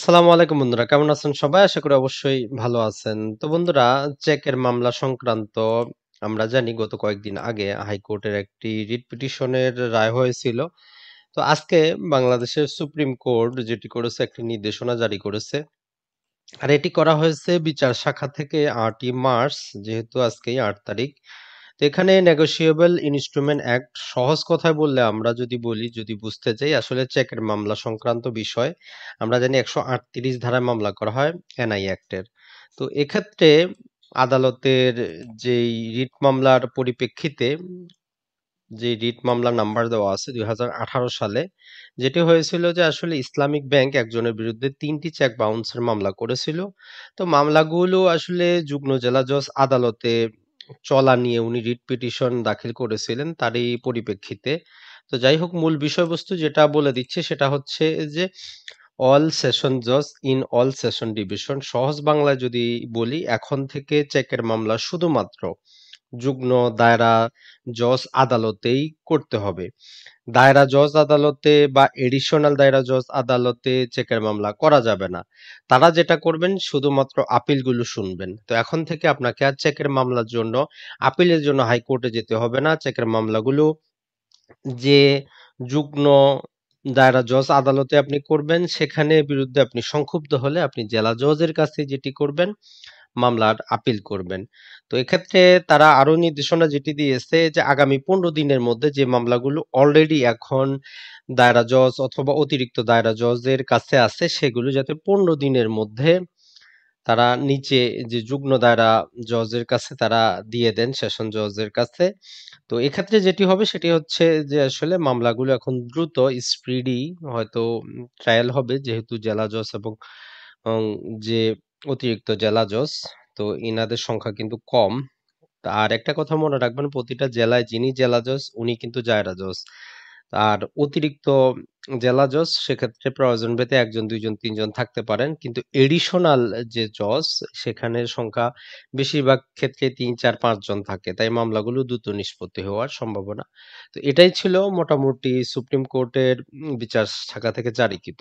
সালামু আলাইকুম বন্ধুরা কেমন আছেন সবাই আশা করি অবশ্যই ভালো আছেন তো বন্ধুরা চেকের মামলা সংক্রান্ত আমরা জানি গত কয়েকদিন আগে হাইকোর্টের একটি রিট পিটিশনের রায় হয়েছিল তো আজকে বাংলাদেশের সুপ্রিম কোর্ট যেটি করেছে একটি নির্দেশনা জারি করেছে আর এটি করা হয়েছে বিচার শাখা থেকে আটই মার্চ যেহেতু আজকেই আট তারিখ এখানে নেগোসিয়েবল ইনস্ট্রুমেন্ট অ্যাক্ট সহজ কথায় বললে আমরা যদি বলি যদি বুঝতে চাই আসলে চেকের মামলা সংক্রান্ত বিষয় আমরা জানি একশো আটত্রিশ ধারায় মামলা করা হয় এনআই অ্যাক্টের তো এক্ষেত্রে আদালতের যেই রিট মামলার পরিপ্রেক্ষিতে যে রিট মামলা নাম্বার দেওয়া আছে দুই সালে যেটি হয়েছিল যে আসলে ইসলামিক ব্যাংক একজনের বিরুদ্ধে তিনটি চেক বাউন্সের মামলা করেছিল তো মামলাগুলো আসলে যুগ্ম জেলা জজ আদালতে চলা নিয়ে উনি রিট পিটিশন দাখিল করেছিলেন তারই পরিপ্রেক্ষিতে তো যাই হোক মূল বিষয়বস্তু যেটা বলে দিচ্ছে সেটা হচ্ছে যে অল সেশন জজ ইন অল সেশন ডিভিশন সহজ বাংলায় যদি বলি এখন থেকে চেকের মামলা শুধুমাত্র যুগ্ম দায়রা জজ আদালতেই করতে হবে দায়রা জজ আদালতে বা এডিশনাল দায়রা জজ আদালতে চেকের মামলা করা যাবে না তারা যেটা করবেন শুধুমাত্র আপিলগুলো শুনবেন তো এখন থেকে আপনাকে আর চেকের মামলার জন্য আপিলের জন্য হাইকোর্টে যেতে হবে না চেকের মামলাগুলো যে যুগ্ম দায়রা জজ আদালতে আপনি করবেন সেখানে বিরুদ্ধে আপনি সংক্ষুব্ধ হলে আপনি জেলা জজের কাছে যেটি করবেন মামলার আপিল করবেন তো এক্ষেত্রে তারা আরও নির্দেশনা যেটি দিয়েছে যে আগামী পনেরো দিনের মধ্যে যে মামলাগুলো অলরেডি এখন দায়রা জজ অথবা অতিরিক্ত দায়রা জজের কাছে আছে সেগুলো যাতে পনেরো দিনের মধ্যে তারা নিচে যে যুগ্ম দায়রা জজের কাছে তারা দিয়ে দেন সেশন জজের কাছে তো এক্ষেত্রে যেটি হবে সেটি হচ্ছে যে আসলে মামলাগুলো এখন দ্রুত স্পিডি হয়তো ট্রায়াল হবে যেহেতু জেলা জজ এবং যে অতিরিক্ত জেলা জজ তো ইনাদের সংখ্যা কিন্তু কম আর একটা কথা মনে রাখবেন প্রতিটা জেলায় যিনি জেলা জজ উনি কিন্তু জায়রা জজ আর অতিরিক্ত জেলা জজ সেক্ষেত্রে প্রয়োজন পেতে একজন দুইজন তিনজন থাকতে পারেন কিন্তু এডিশনাল যে জজ সেখানে সংখ্যা বেশিরভাগ ক্ষেত্রে তিন চার পাঁচজন থাকে তাই মামলাগুলো দ্রুত নিষ্পত্তি হওয়ার সম্ভাবনা তো এটাই ছিল মোটামুটি সুপ্রিম কোর্টের বিচার শাখা থেকে জারিকৃত